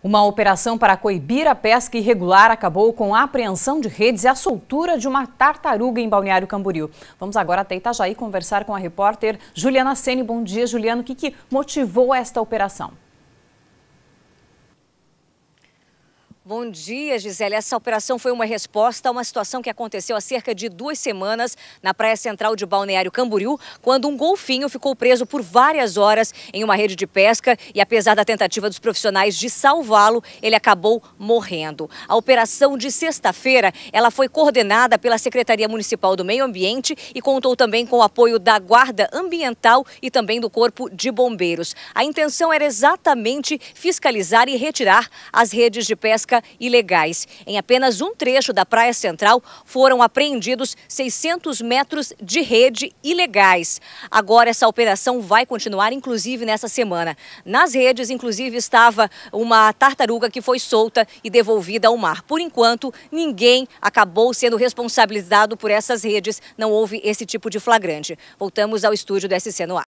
Uma operação para coibir a pesca irregular acabou com a apreensão de redes e a soltura de uma tartaruga em Balneário Camboriú. Vamos agora até Itajaí conversar com a repórter Juliana Sene. Bom dia, Juliana. O que, que motivou esta operação? Bom dia, Gisele. Essa operação foi uma resposta a uma situação que aconteceu há cerca de duas semanas na Praia Central de Balneário Camboriú, quando um golfinho ficou preso por várias horas em uma rede de pesca e, apesar da tentativa dos profissionais de salvá-lo, ele acabou morrendo. A operação de sexta-feira ela foi coordenada pela Secretaria Municipal do Meio Ambiente e contou também com o apoio da Guarda Ambiental e também do Corpo de Bombeiros. A intenção era exatamente fiscalizar e retirar as redes de pesca ilegais. Em apenas um trecho da Praia Central foram apreendidos 600 metros de rede ilegais. Agora essa operação vai continuar, inclusive nessa semana. Nas redes, inclusive, estava uma tartaruga que foi solta e devolvida ao mar. Por enquanto, ninguém acabou sendo responsabilizado por essas redes. Não houve esse tipo de flagrante. Voltamos ao estúdio do SC no ar.